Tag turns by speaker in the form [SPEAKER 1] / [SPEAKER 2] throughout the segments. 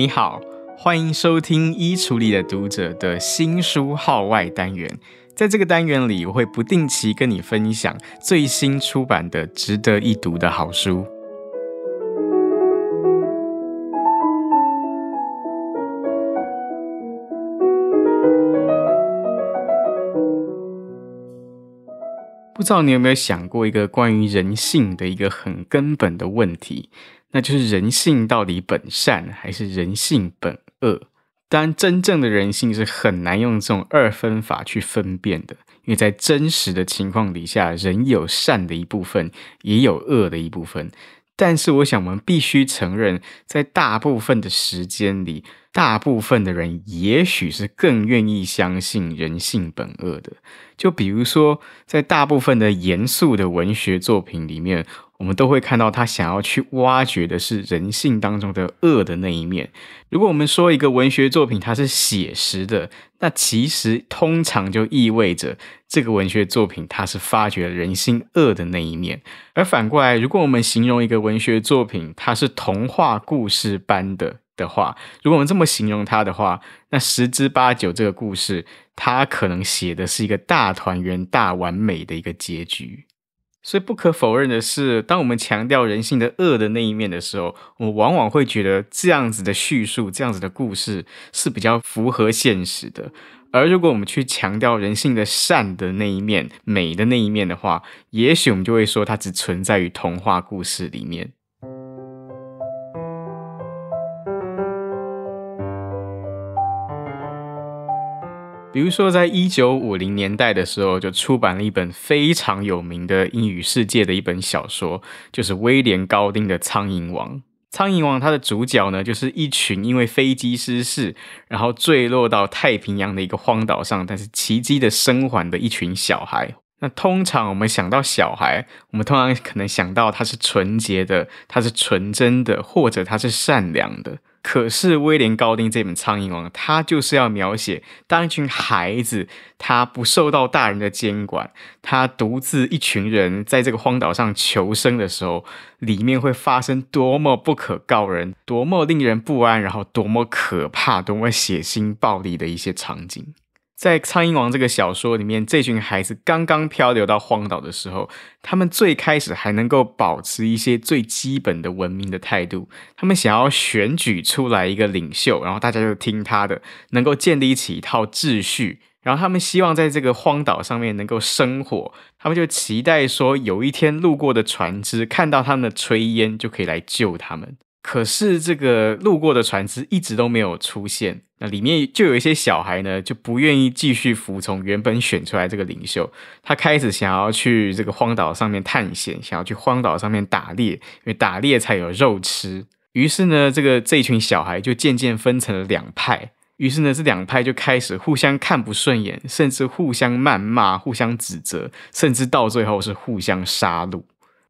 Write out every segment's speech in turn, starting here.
[SPEAKER 1] 你好，欢迎收听《衣橱里的读者》的新书号外单元。在这个单元里，我会不定期跟你分享最新出版的值得一读的好书。不知道你有没有想过一个关于人性的一个很根本的问题？那就是人性到底本善还是人性本恶？当然，真正的人性是很难用这种二分法去分辨的，因为在真实的情况底下，人有善的一部分，也有恶的一部分。但是，我想我们必须承认，在大部分的时间里，大部分的人也许是更愿意相信人性本恶的。就比如说，在大部分的严肃的文学作品里面。我们都会看到，他想要去挖掘的是人性当中的恶的那一面。如果我们说一个文学作品它是写实的，那其实通常就意味着这个文学作品它是发掘人性恶的那一面。而反过来，如果我们形容一个文学作品它是童话故事般的的话，如果我们这么形容它的话，那十之八九这个故事它可能写的是一个大团圆、大完美的一个结局。所以不可否认的是，当我们强调人性的恶的那一面的时候，我们往往会觉得这样子的叙述、这样子的故事是比较符合现实的。而如果我们去强调人性的善的那一面、美的那一面的话，也许我们就会说它只存在于童话故事里面。比如说，在一九五零年代的时候，就出版了一本非常有名的英语世界的一本小说，就是威廉·高丁的《苍蝇王》。《苍蝇王》它的主角呢，就是一群因为飞机失事，然后坠落到太平洋的一个荒岛上，但是奇迹的生还的一群小孩。那通常我们想到小孩，我们通常可能想到他是纯洁的，他是纯真的，或者他是善良的。可是威廉·高丁这本《苍蝇王》，他就是要描写当一群孩子他不受到大人的监管，他独自一群人在这个荒岛上求生的时候，里面会发生多么不可告人、多么令人不安，然后多么可怕、多么血腥暴力的一些场景。在《苍蝇王》这个小说里面，这群孩子刚刚漂流到荒岛的时候，他们最开始还能够保持一些最基本的文明的态度。他们想要选举出来一个领袖，然后大家就听他的，能够建立起一套秩序。然后他们希望在这个荒岛上面能够生火，他们就期待说有一天路过的船只看到他们的炊烟，就可以来救他们。可是这个路过的船只一直都没有出现，那里面就有一些小孩呢，就不愿意继续服从原本选出来这个领袖。他开始想要去这个荒岛上面探险，想要去荒岛上面打猎，因为打猎才有肉吃。于是呢，这个这群小孩就渐渐分成了两派。于是呢，这两派就开始互相看不顺眼，甚至互相谩骂、互相指责，甚至到最后是互相杀戮。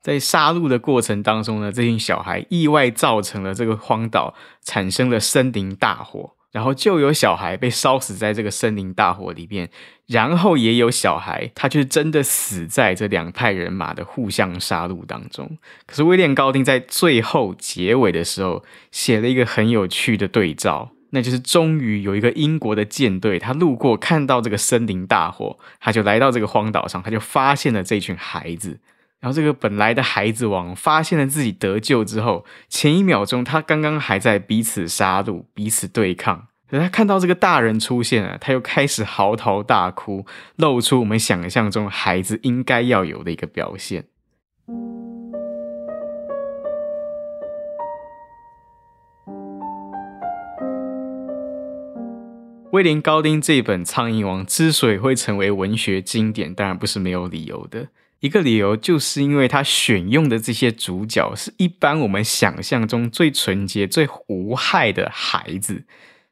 [SPEAKER 1] 在杀戮的过程当中呢，这群小孩意外造成了这个荒岛产生了森林大火，然后就有小孩被烧死在这个森林大火里面，然后也有小孩他却真的死在这两派人马的互相杀戮当中。可是威廉高丁在最后结尾的时候写了一个很有趣的对照，那就是终于有一个英国的舰队他路过看到这个森林大火，他就来到这个荒岛上，他就发现了这群孩子。然后，这个本来的孩子王发现了自己得救之后，前一秒钟他刚刚还在彼此杀戮、彼此对抗，可他看到这个大人出现了，他又开始嚎啕大哭，露出我们想象中孩子应该要有的一个表现。威廉·高丁这本《苍蝇王》之所以会成为文学经典，当然不是没有理由的。一个理由就是因为他选用的这些主角是一般我们想象中最纯洁、最无害的孩子。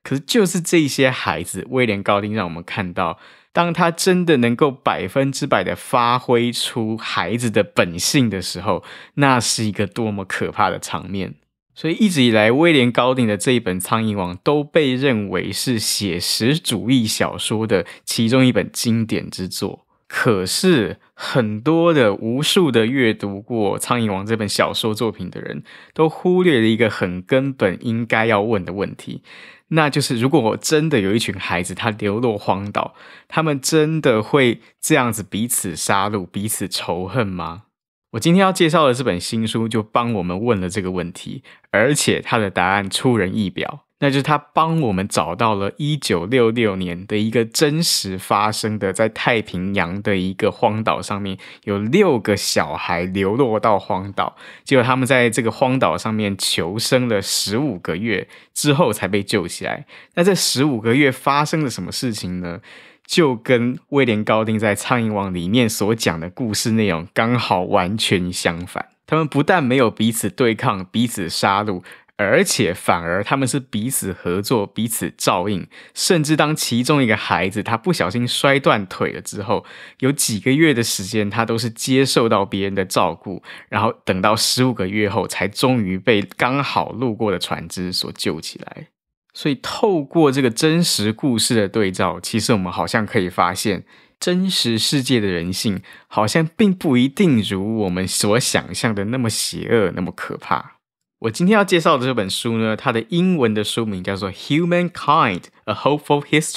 [SPEAKER 1] 可是，就是这些孩子，威廉·高丁让我们看到，当他真的能够百分之百的发挥出孩子的本性的时候，那是一个多么可怕的场面！所以，一直以来，威廉·高丁的这一本《苍蝇王》都被认为是写实主义小说的其中一本经典之作。可是，很多的、无数的阅读过《苍蝇王》这本小说作品的人，都忽略了一个很根本应该要问的问题，那就是：如果我真的有一群孩子，他流落荒岛，他们真的会这样子彼此杀戮、彼此仇恨吗？我今天要介绍的这本新书，就帮我们问了这个问题，而且它的答案出人意表。那就是他帮我们找到了一九六六年的一个真实发生的，在太平洋的一个荒岛上面，有六个小孩流落到荒岛，结果他们在这个荒岛上面求生了十五个月之后才被救起来。那这十五个月发生了什么事情呢？就跟威廉·高定在《苍蝇王》里面所讲的故事内容刚好完全相反。他们不但没有彼此对抗，彼此杀戮。而且反而他们是彼此合作、彼此照应，甚至当其中一个孩子他不小心摔断腿了之后，有几个月的时间他都是接受到别人的照顾，然后等到十五个月后才终于被刚好路过的船只所救起来。所以透过这个真实故事的对照，其实我们好像可以发现，真实世界的人性好像并不一定如我们所想象的那么邪恶、那么可怕。我今天要介绍的这本书呢，它的英文的书名叫做《Human Kind: A Hopeful History》。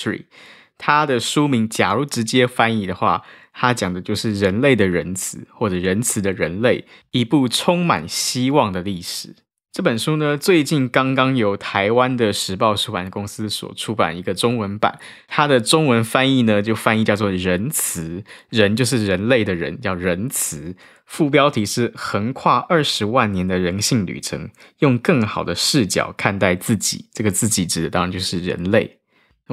[SPEAKER 1] 它的书名假如直接翻译的话，它讲的就是人类的仁慈，或者仁慈的人类，一部充满希望的历史。这本书呢，最近刚刚由台湾的时报出版公司所出版一个中文版，它的中文翻译呢，就翻译叫做“仁慈”，“仁”就是人类的“人”，叫仁慈。副标题是“横跨二十万年的人性旅程”，用更好的视角看待自己。这个“自己”指的当然就是人类。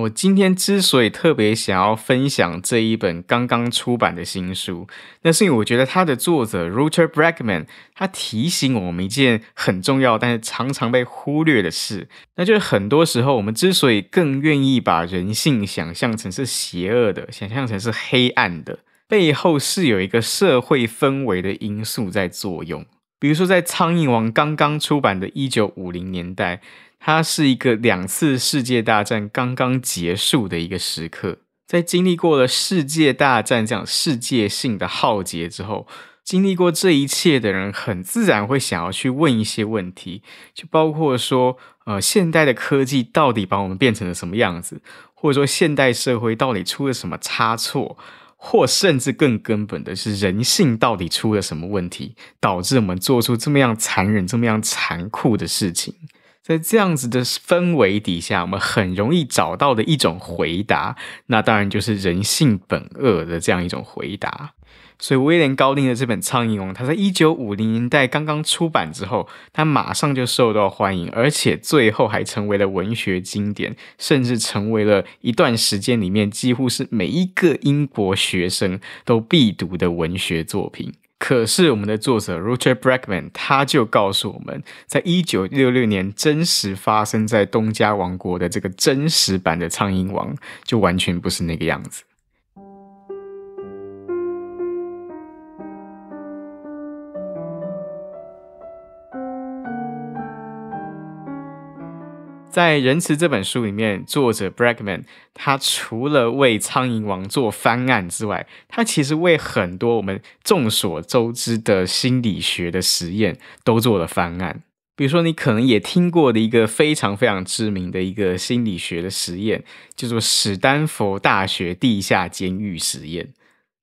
[SPEAKER 1] 我今天之所以特别想要分享这一本刚刚出版的新书，那是因为我觉得它的作者 Ruther Bragman 他提醒我们一件很重要但是常常被忽略的事，那就是很多时候我们之所以更愿意把人性想象成是邪恶的，想象成是黑暗的，背后是有一个社会氛围的因素在作用。比如说在《苍蝇王》刚刚出版的1950年代。它是一个两次世界大战刚刚结束的一个时刻，在经历过了世界大战这样世界性的浩劫之后，经历过这一切的人，很自然会想要去问一些问题，就包括说，呃，现代的科技到底把我们变成了什么样子？或者说，现代社会到底出了什么差错？或甚至更根本的是，人性到底出了什么问题，导致我们做出这么样残忍、这么样残酷的事情？在这样子的氛围底下，我们很容易找到的一种回答，那当然就是人性本恶的这样一种回答。所以，威廉·高林的这本《苍蝇王》，他在一九五零年代刚刚出版之后，他马上就受到欢迎，而且最后还成为了文学经典，甚至成为了一段时间里面几乎是每一个英国学生都必读的文学作品。可是，我们的作者 Rocher Bragman 他就告诉我们，在一九六六年真实发生在东加王国的这个真实版的《苍蝇王》，就完全不是那个样子。在《仁慈》这本书里面，作者 b r a g m a n 他除了为苍蝇王做翻案之外，他其实为很多我们众所周知的心理学的实验都做了翻案。比如说，你可能也听过的一个非常非常知名的一个心理学的实验，叫做史丹佛大学地下监狱实验。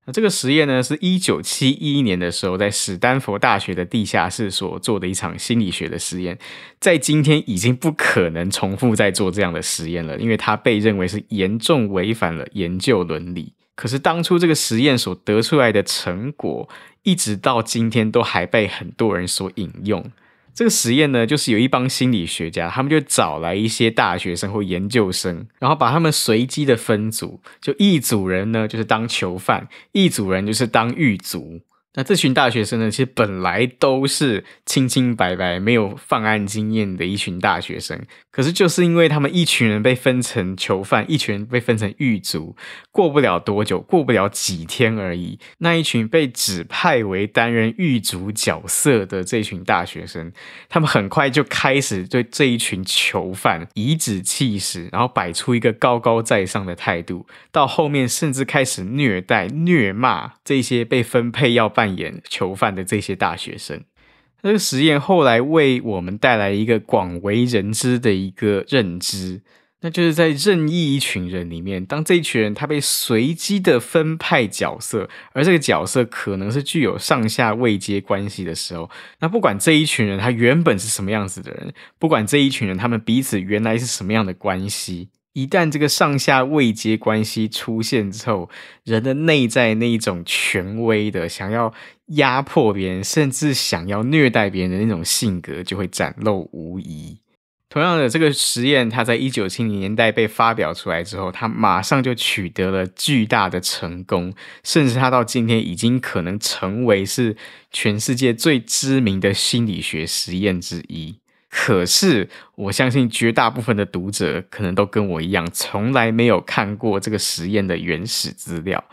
[SPEAKER 1] 那这个实验呢，是一九七一年的时候，在史丹佛大学的地下室所做的一场心理学的实验，在今天已经不可能重复再做这样的实验了，因为它被认为是严重违反了研究伦理。可是当初这个实验所得出来的成果，一直到今天都还被很多人所引用。这个实验呢，就是有一帮心理学家，他们就找来一些大学生或研究生，然后把他们随机的分组，就一组人呢就是当囚犯，一组人就是当狱卒。那这群大学生呢？其实本来都是清清白白、没有犯案经验的一群大学生。可是就是因为他们一群人被分成囚犯，一群人被分成狱卒，过不了多久，过不了几天而已。那一群被指派为担任狱卒角色的这群大学生，他们很快就开始对这一群囚犯颐指气使，然后摆出一个高高在上的态度。到后面甚至开始虐待、虐骂这些被分配要办。扮演囚犯的这些大学生，那个实验后来为我们带来一个广为人知的一个认知，那就是在任意一群人里面，当这一群人他被随机的分派角色，而这个角色可能是具有上下位阶关系的时候，那不管这一群人他原本是什么样子的人，不管这一群人他们彼此原来是什么样的关系。一旦这个上下位阶关系出现之后，人的内在那一种权威的想要压迫别人，甚至想要虐待别人的那种性格就会展露无遗。同样的，这个实验它在一九七零年代被发表出来之后，它马上就取得了巨大的成功，甚至它到今天已经可能成为是全世界最知名的心理学实验之一。可是，我相信绝大部分的读者可能都跟我一样，从来没有看过这个实验的原始资料。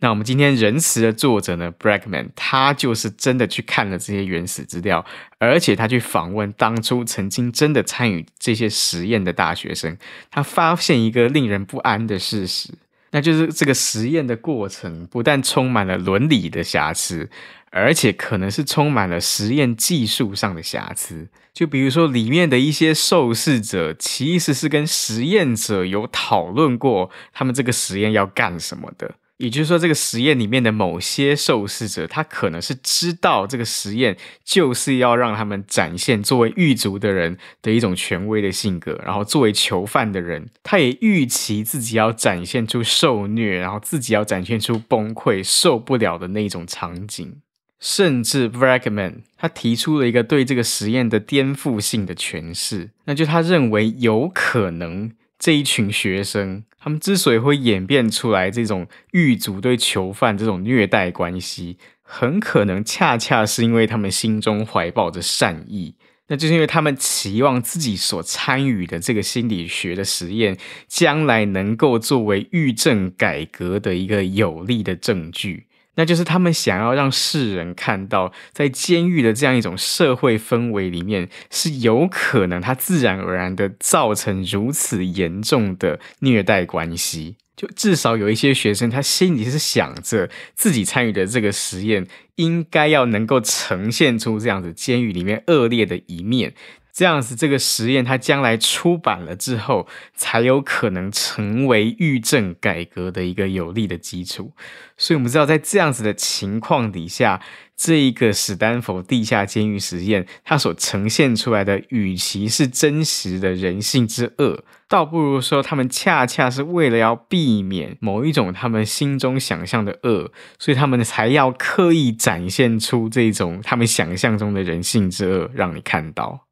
[SPEAKER 1] 那我们今天仁慈的作者呢，Brakman，他就是真的去看了这些原始资料，而且他去访问当初曾经真的参与这些实验的大学生，他发现一个令人不安的事实。那就是这个实验的过程不但充满了伦理的瑕疵，而且可能是充满了实验技术上的瑕疵。就比如说，里面的一些受试者其实是跟实验者有讨论过他们这个实验要干什么的。也就是说，这个实验里面的某些受试者，他可能是知道这个实验就是要让他们展现作为狱卒的人的一种权威的性格，然后作为囚犯的人，他也预期自己要展现出受虐，然后自己要展现出崩溃、受不了的那种场景。甚至 Brackman 他提出了一个对这个实验的颠覆性的诠释，那就他认为有可能这一群学生。他们之所以会演变出来这种狱卒对囚犯这种虐待关系，很可能恰恰是因为他们心中怀抱着善意，那就是因为他们期望自己所参与的这个心理学的实验，将来能够作为狱政改革的一个有力的证据。那就是他们想要让世人看到，在监狱的这样一种社会氛围里面，是有可能他自然而然的造成如此严重的虐待关系。就至少有一些学生，他心里是想着自己参与的这个实验，应该要能够呈现出这样子监狱里面恶劣的一面。这样子，这个实验它将来出版了之后，才有可能成为预政改革的一个有力的基础。所以，我们知道在这样子的情况底下，这一个史丹佛地下监狱实验，它所呈现出来的，与其是真实的人性之恶，倒不如说他们恰恰是为了要避免某一种他们心中想象的恶，所以他们才要刻意展现出这种他们想象中的人性之恶，让你看到。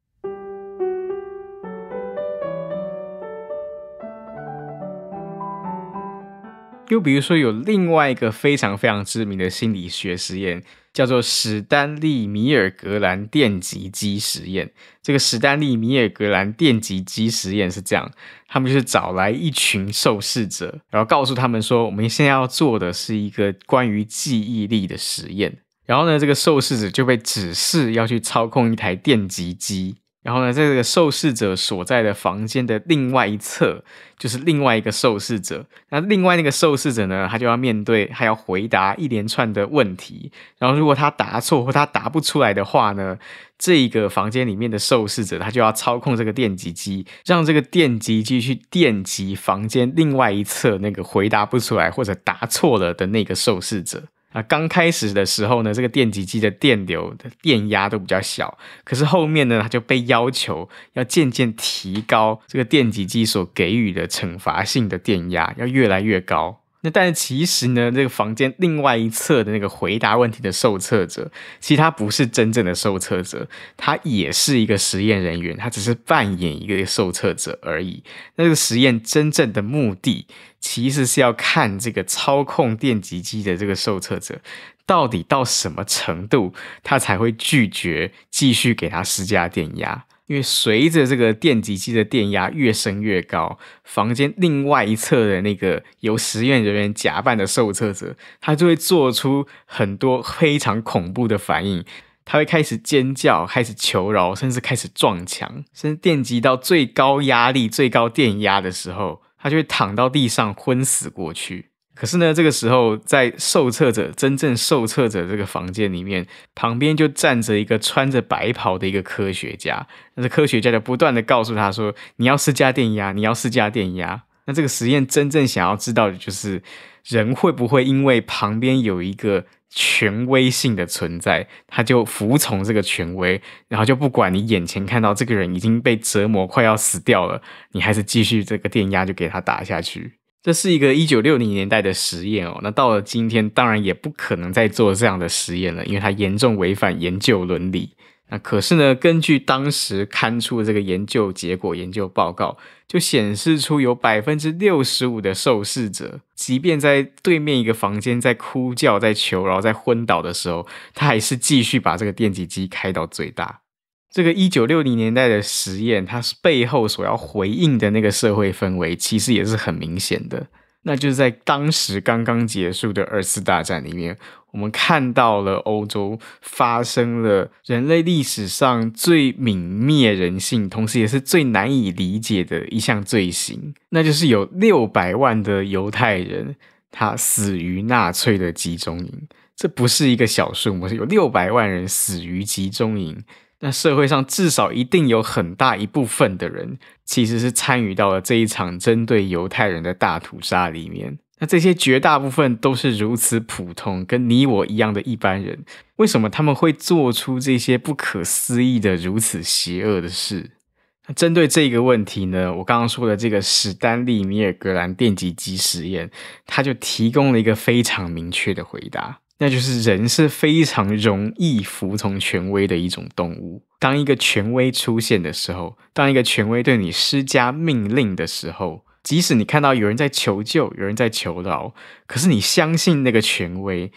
[SPEAKER 1] 又比如说，有另外一个非常非常知名的心理学实验，叫做史丹利·米尔格兰电极机实验。这个史丹利·米尔格兰电极机实验是这样：他们就是找来一群受试者，然后告诉他们说，我们现在要做的是一个关于记忆力的实验。然后呢，这个受试者就被指示要去操控一台电极机。然后呢，在这个受试者所在的房间的另外一侧，就是另外一个受试者。那另外那个受试者呢，他就要面对，他要回答一连串的问题。然后，如果他答错或他答不出来的话呢，这一个房间里面的受试者，他就要操控这个电击机，让这个电击机去电击房间另外一侧那个回答不出来或者答错了的那个受试者。啊，刚开始的时候呢，这个电极机的电流的电压都比较小，可是后面呢，它就被要求要渐渐提高这个电极机所给予的惩罚性的电压，要越来越高。那但是其实呢，这个房间另外一侧的那个回答问题的受测者，其实他不是真正的受测者，他也是一个实验人员，他只是扮演一个受测者而已。那个实验真正的目的，其实是要看这个操控电极机的这个受测者，到底到什么程度，他才会拒绝继续给他施加电压。因为随着这个电击机的电压越升越高，房间另外一侧的那个由实验人员假扮的受测者，他就会做出很多非常恐怖的反应。他会开始尖叫，开始求饶，甚至开始撞墙。甚至电击到最高压力、最高电压的时候，他就会躺到地上昏死过去。可是呢，这个时候在受测者真正受测者这个房间里面，旁边就站着一个穿着白袍的一个科学家。那这科学家就不断的告诉他说：“你要施加电压，你要施加电压。”那这个实验真正想要知道的就是，人会不会因为旁边有一个权威性的存在，他就服从这个权威，然后就不管你眼前看到这个人已经被折磨快要死掉了，你还是继续这个电压就给他打下去。这是一个一九六零年代的实验哦，那到了今天，当然也不可能再做这样的实验了，因为它严重违反研究伦理。那可是呢，根据当时刊出的这个研究结果、研究报告，就显示出有百分之六十五的受试者，即便在对面一个房间在哭叫、在求，饶、在昏倒的时候，他还是继续把这个电击机开到最大。这个一九六零年代的实验，它是背后所要回应的那个社会氛围，其实也是很明显的。那就是在当时刚刚结束的二次大战里面，我们看到了欧洲发生了人类历史上最泯灭人性，同时也是最难以理解的一项罪行，那就是有六百万的犹太人他死于纳粹的集中营。这不是一个小数目，是有六百万人死于集中营。那社会上至少一定有很大一部分的人，其实是参与到了这一场针对犹太人的大屠杀里面。那这些绝大部分都是如此普通，跟你我一样的一般人，为什么他们会做出这些不可思议的、如此邪恶的事？那针对这个问题呢，我刚刚说的这个史丹利·米尔格兰电极机实验，他就提供了一个非常明确的回答。那就是人是非常容易服从权威的一种动物。当一个权威出现的时候，当一个权威对你施加命令的时候，即使你看到有人在求救，有人在求饶，可是你相信那个权威，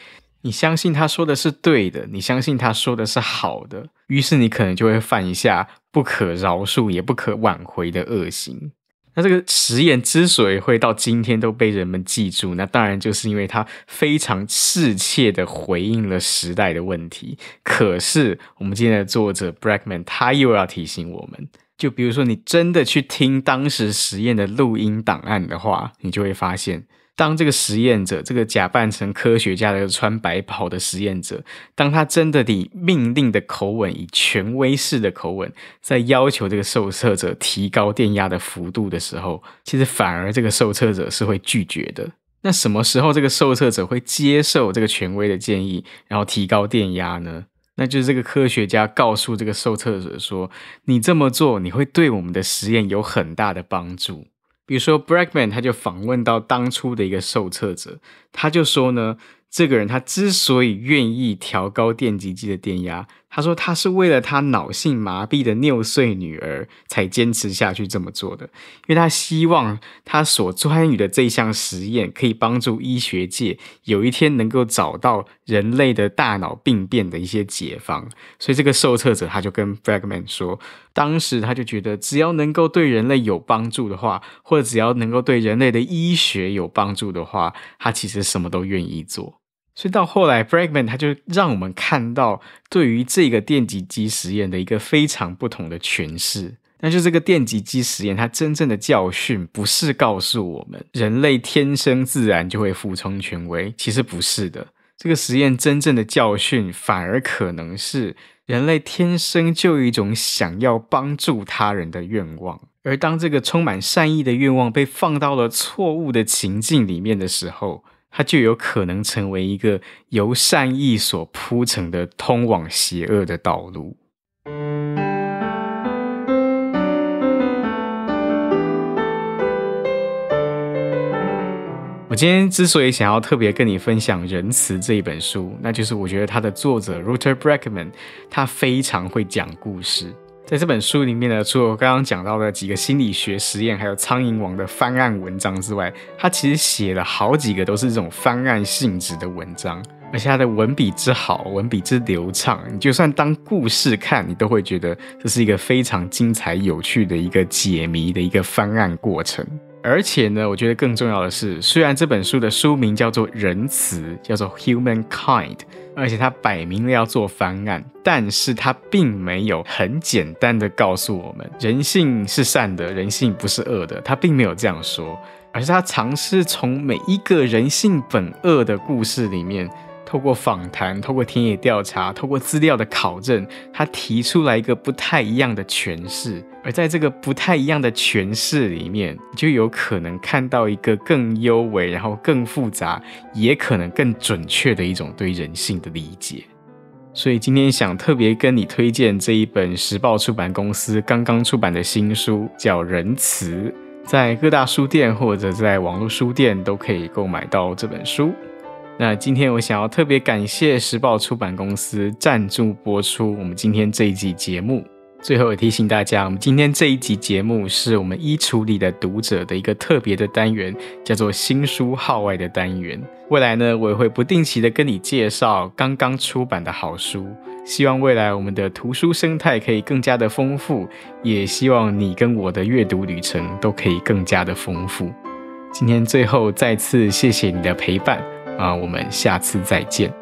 [SPEAKER 1] 你相信他说的是对的，你相信他说的是好的，于是你可能就会犯一下不可饶恕也不可挽回的恶行。那这个实验之所以会到今天都被人们记住，那当然就是因为它非常赤切的回应了时代的问题。可是我们今天的作者 Brakman 他又要提醒我们，就比如说你真的去听当时实验的录音档案的话，你就会发现。当这个实验者，这个假扮成科学家的穿白袍的实验者，当他真的以命令的口吻、以权威式的口吻，在要求这个受测者提高电压的幅度的时候，其实反而这个受测者是会拒绝的。那什么时候这个受测者会接受这个权威的建议，然后提高电压呢？那就是这个科学家告诉这个受测者说：“你这么做，你会对我们的实验有很大的帮助。”比如说，Brackman 他就访问到当初的一个受测者，他就说呢，这个人他之所以愿意调高电极机的电压。他说，他是为了他脑性麻痹的六岁女儿才坚持下去这么做的，因为他希望他所参与的这项实验可以帮助医学界有一天能够找到人类的大脑病变的一些解方。所以，这个受测者他就跟 b r i g m a n 说，当时他就觉得，只要能够对人类有帮助的话，或者只要能够对人类的医学有帮助的话，他其实什么都愿意做。所以到后来 b r a g m a n 他就让我们看到对于这个电极机实验的一个非常不同的诠释。但是这个电极机实验，它真正的教训不是告诉我们人类天生自然就会服从权威，其实不是的。这个实验真正的教训，反而可能是人类天生就有一种想要帮助他人的愿望，而当这个充满善意的愿望被放到了错误的情境里面的时候。它就有可能成为一个由善意所铺成的通往邪恶的道路。我今天之所以想要特别跟你分享《仁慈》这一本书，那就是我觉得它的作者 r u t e r Breckman 他非常会讲故事。在这本书里面呢，除了我刚刚讲到的几个心理学实验，还有《苍蝇王》的翻案文章之外，他其实写了好几个都是这种翻案性质的文章，而且他的文笔之好，文笔之流畅，你就算当故事看，你都会觉得这是一个非常精彩、有趣的一个解谜的一个翻案过程。而且呢，我觉得更重要的是，虽然这本书的书名叫做《仁慈》，叫做《Human Kind》。而且他摆明了要做翻案，但是他并没有很简单的告诉我们人性是善的，人性不是恶的，他并没有这样说，而是他尝试从每一个人性本恶的故事里面。透过访谈，透过田野调查，透过资料的考证，他提出来一个不太一样的诠释。而在这个不太一样的诠释里面，就有可能看到一个更优美，然后更复杂，也可能更准确的一种对人性的理解。所以今天想特别跟你推荐这一本时报出版公司刚刚出版的新书，叫《仁慈》，在各大书店或者在网络书店都可以购买到这本书。那今天我想要特别感谢时报出版公司赞助播出我们今天这一集节目。最后也提醒大家，我们今天这一集节目是我们衣橱里的读者的一个特别的单元，叫做新书号外的单元。未来呢，我也会不定期的跟你介绍刚刚出版的好书。希望未来我们的图书生态可以更加的丰富，也希望你跟我的阅读旅程都可以更加的丰富。今天最后再次谢谢你的陪伴。啊，我们下次再见。